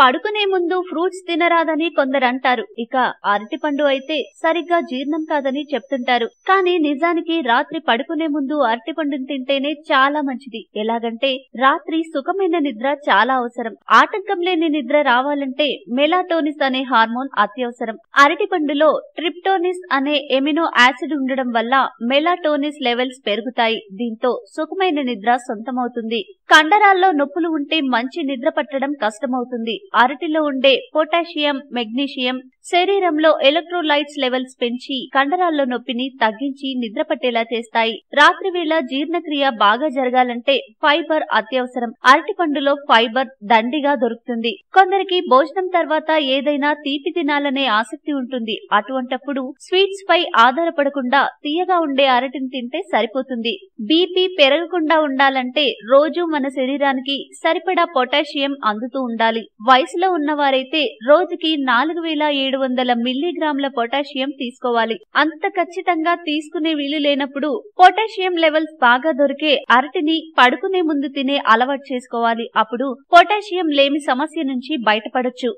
పడుకునే ముందు ఫ్రూట్స్ తినరాదని కొందరంటారు ఇక అరటిపండు అయితే సరిగ్గా జీర్ణం కాదని చెప్తుంటారు కానీ నిజానికి రాత్రి పడుకునే ముందు అరటిపండును తింటేనే చాలా మంచిది ఎలాగంటే రాత్రి సుఖమైన నిద్ర చాలా అవసరం ఆటంకం లేని నిద్ర రావాలంటే మెలాటోనిస్ అనే హార్మోన్ అత్యవసరం అరటిపండులో ట్రిప్టోనిస్ అనే ఎమినో యాసిడ్ ఉండడం వల్ల మెలాటోనిస్ లెవెల్స్ పెరుగుతాయి దీంతో సుఖమైన నిద్ర సొంతమవుతుంది కండరాల్లో నొప్పులు ఉంటే మంచి నిద్ర పట్టడం కష్టమవుతుంది అరటిలో ఉండే పొటాషియం మెగ్నీషియం శరీరంలో ఎలక్ట్రోలైట్స్ లెవెల్స్ పెంచి కండరాల్లో నొప్పిని తగ్గించి నిద్ర పట్టేలా చేస్తాయి రాత్రి వేళ జీర్ణక్రియ బాగా జరగాలంటే ఫైబర్ అత్యవసరం అరటి పండులో ఫైబర్ దండిగా దొరుకుతుంది కొందరికి భోజనం తర్వాత ఏదైనా తీపి తినాలనే ఆసక్తి ఉంటుంది అటువంటప్పుడు స్వీట్స్ పై ఆధారపడకుండా తీయగా ఉండే అరటిని తింటే సరిపోతుంది బీపీ పెరగకుండా ఉండాలంటే రోజు మన శరీరానికి సరిపడా పొటాషియం అందుతూ ఉండాలి వయసులో ఉన్నవారైతే రోజుకి నాలుగు వేల ఏడు వందల మిల్లీగ్రాముల పొటాషియం తీసుకోవాలి అంత ఖచ్చితంగా తీసుకునే వీలు లేనప్పుడు పొటాషియం లెవెల్స్ బాగా దొరికే అరటిని పడుకునే ముందు తినే అలవాటు చేసుకోవాలి అప్పుడు పొటాషియం లేమి సమస్య నుంచి బయటపడొచ్చు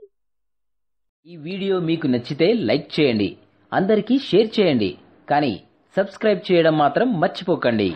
ఈ వీడియో మీకు నచ్చితే లైక్ చేయండి అందరికీ షేర్ చేయండి కానీ సబ్స్క్రైబ్ చేయడం మాత్రం మర్చిపోకండి